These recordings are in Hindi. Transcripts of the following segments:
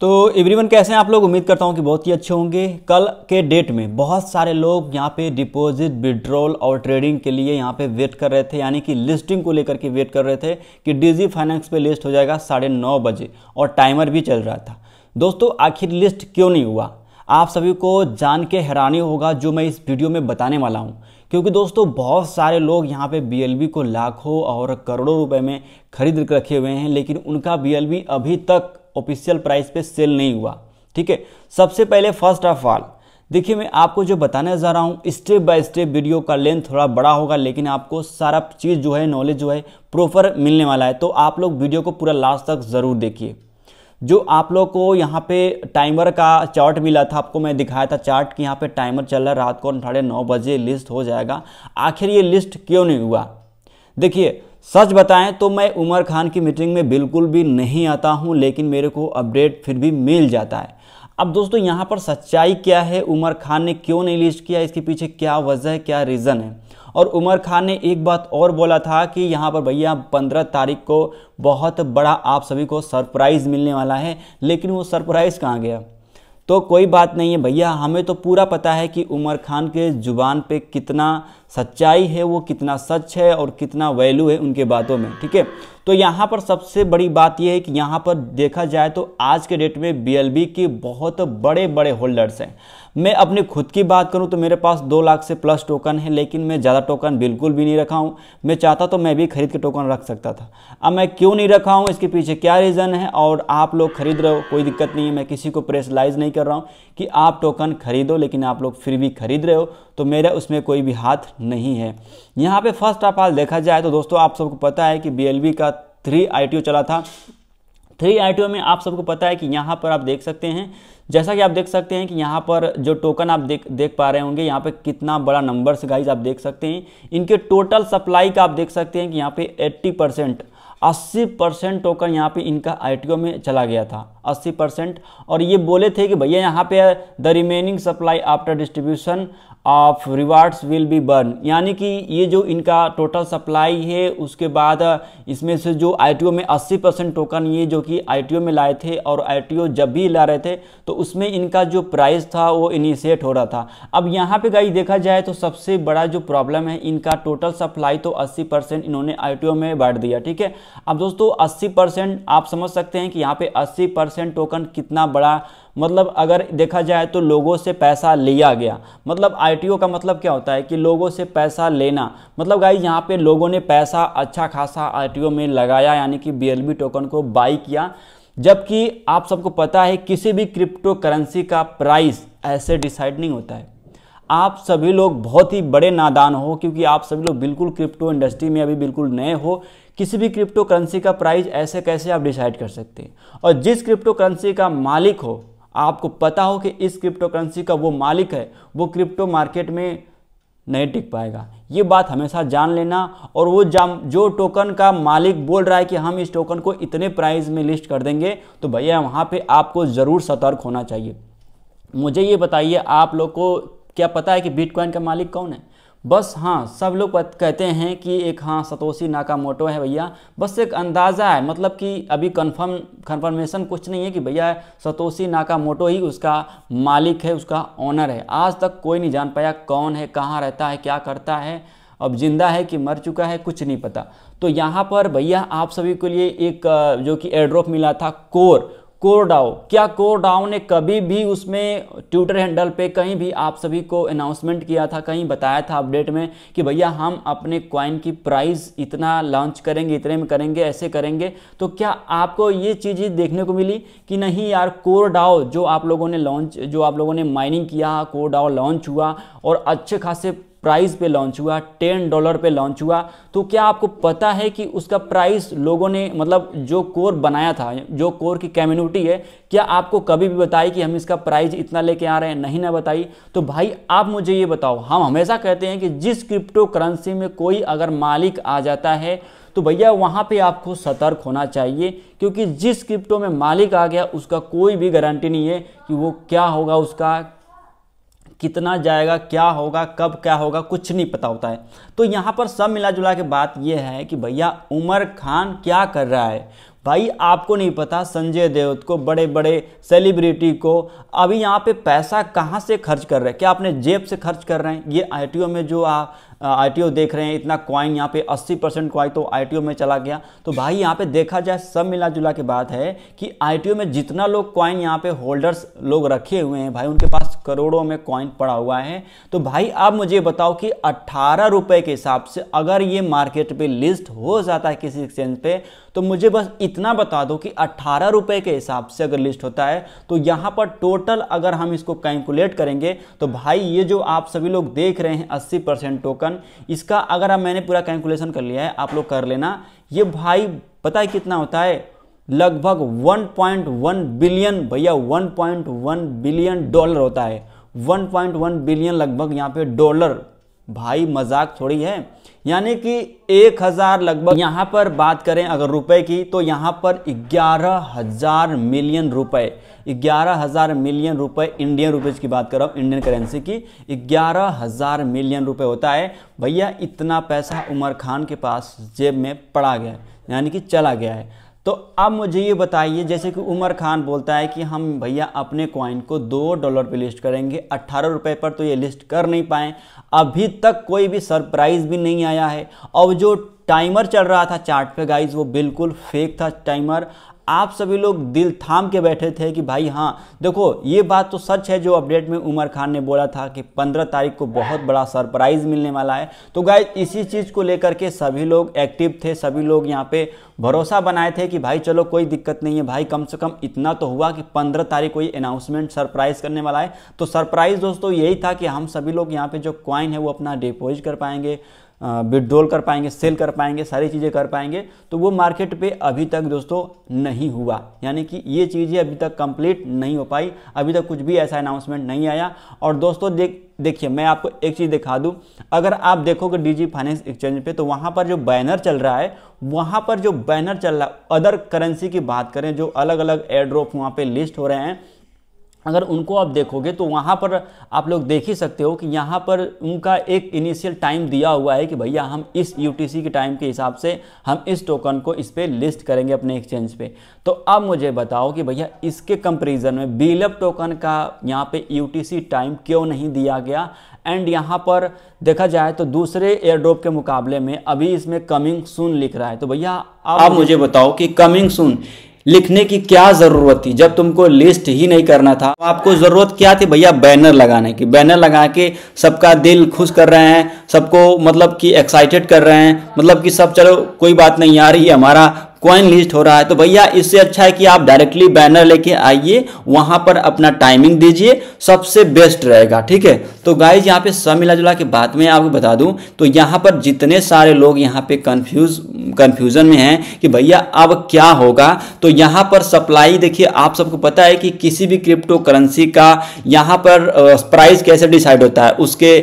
तो एवरीवन कैसे हैं आप लोग उम्मीद करता हूं कि बहुत ही अच्छे होंगे कल के डेट में बहुत सारे लोग यहां पे डिपॉजिट विड्रॉल और ट्रेडिंग के लिए यहां पे वेट कर रहे थे यानी कि लिस्टिंग को लेकर के वेट कर रहे थे कि डीजी फाइनेंस पे लिस्ट हो जाएगा साढ़े नौ बजे और टाइमर भी चल रहा था दोस्तों आखिर लिस्ट क्यों नहीं हुआ आप सभी को जान के हैरानी होगा जो मैं इस वीडियो में बताने वाला हूँ क्योंकि दोस्तों बहुत सारे लोग यहाँ पे बी को लाखों और करोड़ों रुपये में खरीद रखे हुए हैं लेकिन उनका बी अभी तक ऑफिशियल प्राइस पे सेल नहीं हुआ ठीक है सबसे पहले फर्स्ट ऑफ ऑल देखिए मैं आपको जो बताने जा रहा हूँ स्टेप बाय स्टेप वीडियो का लेंथ थोड़ा बड़ा होगा लेकिन आपको सारा चीज़ जो है नॉलेज जो है प्रॉपर मिलने वाला है तो आप लोग वीडियो को पूरा लास्ट तक ज़रूर देखिए जो आप लोग को यहाँ पे टाइमर का चार्ट मिला था आपको मैं दिखाया था चार्ट कि यहाँ पे टाइमर चल रहा है रात को साढ़े नौ बजे लिस्ट हो जाएगा आखिर ये लिस्ट क्यों नहीं हुआ देखिए सच बताएं तो मैं उमर खान की मीटिंग में बिल्कुल भी नहीं आता हूं लेकिन मेरे को अपडेट फिर भी मिल जाता है अब दोस्तों यहाँ पर सच्चाई क्या है उमर खान ने क्यों नहीं लिस्ट किया इसके पीछे क्या वजह है क्या रीज़न है और उमर खान ने एक बात और बोला था कि यहाँ पर भैया पंद्रह तारीख को बहुत बड़ा आप सभी को सरप्राइज़ मिलने वाला है लेकिन वो सरप्राइज़ कहाँ गया तो कोई बात नहीं है भैया हमें तो पूरा पता है कि उमर खान के ज़ुबान पे कितना सच्चाई है वो कितना सच है और कितना वैल्यू है उनके बातों में ठीक है तो यहाँ पर सबसे बड़ी बात यह है कि यहाँ पर देखा जाए तो आज के डेट में बी के बहुत बड़े बड़े होल्डर्स हैं मैं अपने खुद की बात करूं तो मेरे पास दो लाख से प्लस टोकन है लेकिन मैं ज़्यादा टोकन बिल्कुल भी नहीं रखा हूं मैं चाहता तो मैं भी खरीद के टोकन रख सकता था अब मैं क्यों नहीं रखा हूं इसके पीछे क्या रीज़न है और आप लोग खरीद रहे हो कोई दिक्कत नहीं है मैं किसी को प्रेसलाइज नहीं कर रहा हूँ कि आप टोकन खरीदो लेकिन आप लोग फिर भी खरीद रहे हो तो मेरा उसमें कोई भी हाथ नहीं है यहाँ पे फर्स्ट ऑफ ऑल देखा जाए तो दोस्तों आप सबको पता है कि बी का थ्री आई चला था थ्री आई में आप सबको पता है कि यहाँ पर आप देख सकते हैं जैसा कि आप देख सकते हैं कि यहाँ पर जो टोकन आप देख देख पा रहे होंगे यहाँ पे कितना बड़ा नंबर्स गाइज आप देख सकते हैं इनके टोटल सप्लाई का आप देख सकते हैं कि यहाँ पे 80 परसेंट अस्सी परसेंट टोकन यहाँ पे इनका आईटीओ में चला गया था अस्सी परसेंट और ये बोले थे कि भैया यहाँ पे the remaining supply after distribution of rewards will be burn यानी कि ये जो इनका टोटल सप्लाई है उसके बाद इसमें से जो आई में 80 परसेंट टोकन ये जो कि आई में लाए थे और आई जब भी ला रहे थे तो उसमें इनका जो प्राइस था वो इनिशिएट हो रहा था अब यहाँ पे गई देखा जाए तो सबसे बड़ा जो प्रॉब्लम है इनका टोटल सप्लाई तो अस्सी इन्होंने आई में बांट दिया ठीक है अब दोस्तों अस्सी आप समझ सकते हैं कि यहाँ पे अस्सी टोकन कितना बड़ा मतलब अगर देखा जाए तो लोगों से पैसा लिया गया मतलब आई का मतलब क्या होता है कि लोगों से पैसा लेना मतलब गाई यहाँ पे लोगों ने पैसा अच्छा खासा आई में लगाया यानी कि बी टोकन को बाई किया जबकि आप सबको पता है किसी भी क्रिप्टो करेंसी का प्राइस ऐसे डिसाइड नहीं होता है आप सभी लोग बहुत ही बड़े नादान हो क्योंकि आप सभी लोग बिल्कुल क्रिप्टो इंडस्ट्री में अभी बिल्कुल नए हो किसी भी क्रिप्टो करेंसी का प्राइस ऐसे कैसे आप डिसाइड कर सकते हैं और जिस क्रिप्टो करेंसी का मालिक हो आपको पता हो कि इस क्रिप्टो करेंसी का वो मालिक है वो क्रिप्टो मार्केट में नहीं टिक पाएगा ये बात हमेशा जान लेना और वो जाम जो टोकन का मालिक बोल रहा है कि हम इस टोकन को इतने प्राइस में लिस्ट कर देंगे तो भैया वहाँ पे आपको ज़रूर सतर्क होना चाहिए मुझे ये बताइए आप लोग को क्या पता है कि बिटकॉइन का मालिक कौन है बस हाँ सब लोग कहते हैं कि एक हाँ सतोशी नाकामोटो है भैया बस एक अंदाज़ा है मतलब कि अभी कंफर्म कंफर्मेशन कुछ नहीं है कि भैया सतोशी नाकामोटो ही उसका मालिक है उसका ऑनर है आज तक कोई नहीं जान पाया कौन है कहाँ रहता है क्या करता है अब जिंदा है कि मर चुका है कुछ नहीं पता तो यहाँ पर भैया आप सभी के लिए एक जो कि एड्रॉप मिला था कोर कोरडाओ क्या कोरडाओ ने कभी भी उसमें ट्विटर हैंडल पे कहीं भी आप सभी को अनाउंसमेंट किया था कहीं बताया था अपडेट में कि भैया हम अपने क्वाइन की प्राइस इतना लॉन्च करेंगे इतने में करेंगे ऐसे करेंगे तो क्या आपको ये चीज़ें देखने को मिली कि नहीं यार कोरडाओ जो आप लोगों ने लॉन्च जो आप लोगों ने माइनिंग किया कोरडाओ लॉन्च हुआ और अच्छे खासे प्राइस पे लॉन्च हुआ टेन डॉलर पे लॉन्च हुआ तो क्या आपको पता है कि उसका प्राइस लोगों ने मतलब जो कोर बनाया था जो कोर की कम्युनिटी है क्या आपको कभी भी बताई कि हम इसका प्राइस इतना लेके आ रहे हैं नहीं ना बताई तो भाई आप मुझे ये बताओ हम हमेशा कहते हैं कि जिस क्रिप्टो करेंसी में कोई अगर मालिक आ जाता है तो भैया वहाँ पे आपको सतर्क होना चाहिए क्योंकि जिस क्रिप्टो में मालिक आ गया उसका कोई भी गारंटी नहीं है कि वो क्या होगा उसका कितना जाएगा क्या होगा कब क्या होगा कुछ नहीं पता होता है तो यहाँ पर सब मिला जुला के बात यह है कि भैया उमर खान क्या कर रहा है भाई आपको नहीं पता संजय देवत को बड़े बड़े सेलिब्रिटी को अभी यहाँ पे पैसा कहाँ से खर्च कर रहे हैं क्या अपने जेब से खर्च कर रहे हैं ये आई में जो आई देख रहे हैं इतना क्वाइन यहाँ पे 80 परसेंट क्वाइन तो आई में चला गया तो भाई यहाँ पे देखा जाए सब मिला जुला के बात है कि आई में जितना लोग क्वाइन यहाँ पे होल्डर्स लोग रखे हुए हैं भाई उनके पास करोड़ों में कॉइन पड़ा हुआ है तो भाई आप मुझे बताओ कि अट्ठारह रुपए के हिसाब से अगर ये मार्केट पे लिस्ट हो जाता है किसी एक्सचेंज पे तो मुझे बस इतना बता दो कि अट्ठारह रुपए के हिसाब से अगर लिस्ट होता है तो यहाँ पर टोटल अगर हम इसको कैलकुलेट करेंगे तो भाई ये जो आप सभी लोग देख रहे हैं अस्सी परसेंट टोकन इसका अगर मैंने पूरा कैलकुलेशन कर लिया है आप लोग कर लेना ये भाई पता है कितना होता है लगभग 1.1 बिलियन भैया 1.1 बिलियन डॉलर होता है 1.1 बिलियन लगभग यहाँ पे डॉलर भाई मजाक थोड़ी है यानी कि एक हज़ार लगभग यहाँ पर बात करें अगर रुपए की तो यहाँ पर ग्यारह हज़ार मिलियन रुपए ग्यारह हज़ार मिलियन रुपए इंडियन रुपीज़ की बात कर रहा हूँ इंडियन करेंसी की ग्यारह हज़ार मिलियन रुपए होता है भैया इतना पैसा उमर खान के पास जेब में पड़ा गया यानी कि चला गया है तो अब मुझे ये बताइए जैसे कि उमर खान बोलता है कि हम भैया अपने कॉइन को दो डॉलर पे लिस्ट करेंगे अट्ठारह रुपये पर तो ये लिस्ट कर नहीं पाए अभी तक कोई भी सरप्राइज़ भी नहीं आया है और जो टाइमर चल रहा था चार्ट पे गाइज वो बिल्कुल फेक था टाइमर आप सभी लोग दिल थाम के बैठे थे कि भाई हाँ देखो ये बात तो सच है जो अपडेट में उमर खान ने बोला था कि 15 तारीख को बहुत बड़ा सरप्राइज़ मिलने वाला है तो गाय इसी चीज़ को लेकर के सभी लोग एक्टिव थे सभी लोग यहाँ पे भरोसा बनाए थे कि भाई चलो कोई दिक्कत नहीं है भाई कम से कम इतना तो हुआ कि 15 तारीख को ये अनाउंसमेंट सरप्राइज़ करने वाला है तो सरप्राइज़ दोस्तों यही था कि हम सभी लोग यहाँ पे जो क्वाइन है वो अपना डिपोजिट कर पाएंगे विड्रोल कर पाएंगे सेल कर पाएंगे सारी चीज़ें कर पाएंगे तो वो मार्केट पे अभी तक दोस्तों नहीं हुआ यानी कि ये चीज़ें अभी तक कंप्लीट नहीं हो पाई अभी तक कुछ भी ऐसा अनाउंसमेंट नहीं आया और दोस्तों देख देखिए मैं आपको एक चीज़ दिखा दूं अगर आप देखोगे जी फाइनेंस एक्सचेंज पर तो वहाँ पर जो बैनर चल रहा है वहाँ पर जो बैनर चल रहा है अदर करेंसी की बात करें जो अलग अलग एयर ड्रॉप वहाँ पर लिस्ट हो रहे हैं अगर उनको आप देखोगे तो वहाँ पर आप लोग देख ही सकते हो कि यहाँ पर उनका एक इनिशियल टाइम दिया हुआ है कि भैया हम इस यूटीसी के टाइम के हिसाब से हम इस टोकन को इस पर लिस्ट करेंगे अपने एक्सचेंज पे तो अब मुझे बताओ कि भैया इसके कंपेरिजन में बिलअप टोकन का यहाँ पे यूटीसी टाइम क्यों नहीं दिया गया एंड यहाँ पर देखा जाए तो दूसरे एयर ड्रॉप के मुकाबले में अभी इसमें कमिंग सुन लिख रहा है तो भैया आप मुझे बताओ कि कमिंग सुन लिखने की क्या ज़रूरत थी जब तुमको लिस्ट ही नहीं करना था तो आपको ज़रूरत क्या थी भैया बैनर लगाने की बैनर लगा के सबका दिल खुश कर रहे हैं सबको मतलब कि एक्साइटेड कर रहे हैं मतलब कि सब चलो कोई बात नहीं यार ये हमारा क्वाइन लिस्ट हो रहा है तो भैया इससे अच्छा है कि आप डायरेक्टली बैनर लेके आइए वहां पर अपना टाइमिंग दीजिए सबसे बेस्ट रहेगा ठीक है तो गाइज यहाँ पे सब मिला जुला के बाद में आपको बता दूं तो यहाँ पर जितने सारे लोग यहाँ पे कंफ्यूज कंफ्यूजन में हैं कि भैया अब क्या होगा तो यहाँ पर सप्लाई देखिए आप सबको पता है कि किसी भी क्रिप्टो करेंसी का यहाँ पर प्राइस कैसे डिसाइड होता है उसके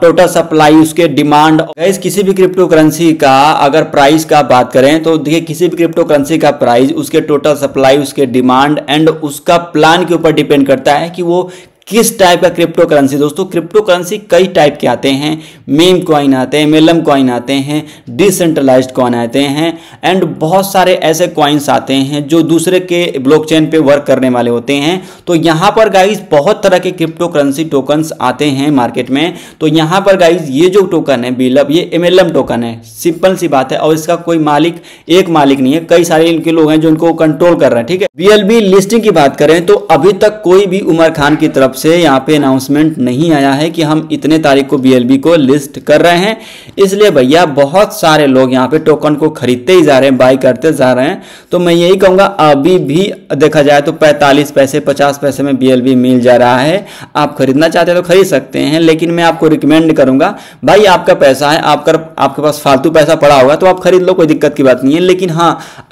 टोटल सप्लाई उसके डिमांड गैस किसी भी क्रिप्टो करेंसी का अगर प्राइस का बात करें तो देखिए किसी भी क्रिप्टो करेंसी का प्राइस उसके टोटल सप्लाई उसके डिमांड एंड उसका प्लान के ऊपर डिपेंड करता है कि वो किस टाइप का क्रिप्टो करेंसी दोस्तों क्रिप्टो करेंसी कई टाइप के आते हैं मीम कॉइन आते हैं मेलम कॉइन आते हैं डिसेंट्रलाइज कॉइन आते हैं एंड बहुत सारे ऐसे कॉइन्स आते हैं जो दूसरे के ब्लॉकचेन पे वर्क करने वाले होते हैं तो यहाँ पर गाइज बहुत तरह के क्रिप्टो करेंसी टोकन्स आते हैं मार्केट में तो यहाँ पर गाइज ये जो टोकन है बीलब ये एमएलएम टोकन है सिंपल सी बात है और इसका कोई मालिक एक मालिक नहीं है कई सारे इनके लोग हैं जो इनको कंट्रोल कर रहे हैं ठीक है बी लिस्टिंग की बात करें तो अभी तक कोई भी उमर खान की तरफ से यहाँ पे अनाउंसमेंट नहीं आया है कि हम इतने तारीख को बीएलबी को लिस्ट कर रहे हैं इसलिए भैया बहुत सारे लोग यहाँ पे टोकन को खरीदते ही जा रहे हैं बाय करते जा रहे हैं तो मैं यही कहूँगा अभी भी देखा जाए तो पैंतालीस पैसे पचास पैसे में बी मिल जा रहा है आप खरीदना चाहते हैं तो खरीद सकते हैं लेकिन मैं आपको रिकमेंड करूँगा भाई आपका पैसा है आपका आपके पास फालतू पैसा पड़ा होगा तो आप खरीद लो कोई दिक्कत की बात नहीं है लेकिन हाँ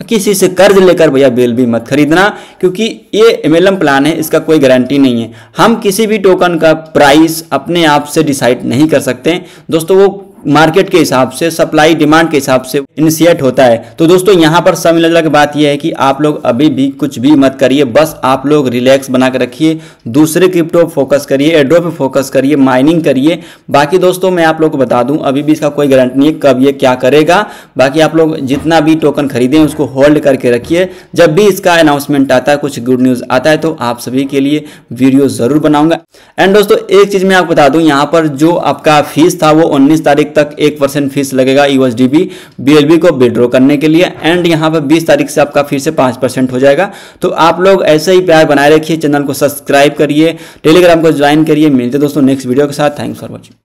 किसी से कर्ज लेकर भैया बी मत खरीदना क्योंकि ये एम प्लान है इसका कोई गारंटी नहीं है हम किसी भी टोकन का प्राइस अपने आप से डिसाइड नहीं कर सकते दोस्तों वो मार्केट के हिसाब से सप्लाई डिमांड के हिसाब से इनिशिएट होता है तो दोस्तों यहाँ पर सब मिलने की बात यह है कि आप लोग अभी भी कुछ भी मत करिए बस आप लोग रिलैक्स बना कर रखिए दूसरे क्रिप्टो फोकस करिए एड्रो पे फोकस करिए माइनिंग करिए बाकी दोस्तों मैं आप लोग को बता दूं अभी भी इसका कोई गारंटी नहीं है कब ये क्या करेगा बाकी आप लोग जितना भी टोकन खरीदें उसको होल्ड करके रखिए जब भी इसका अनाउंसमेंट आता है कुछ गुड न्यूज़ आता है तो आप सभी के लिए वीडियो ज़रूर बनाऊंगा एंड दोस्तों एक चीज मैं आपको बता दूं यहाँ पर जो आपका फीस था वो 19 तारीख तक एक परसेंट फीस लगेगा यूएसडी बी बीएलबी को विड्रॉ करने के लिए एंड यहाँ पर 20 तारीख से आपका फिर से पांच परसेंट हो जाएगा तो आप लोग ऐसे ही प्यार बनाए रखिए चैनल को सब्सक्राइब करिए टेलीग्राम को ज्वाइन करिए मिलते दोस्तों नेक्स्ट वीडियो के साथ थैंक्स फॉर वॉचिंग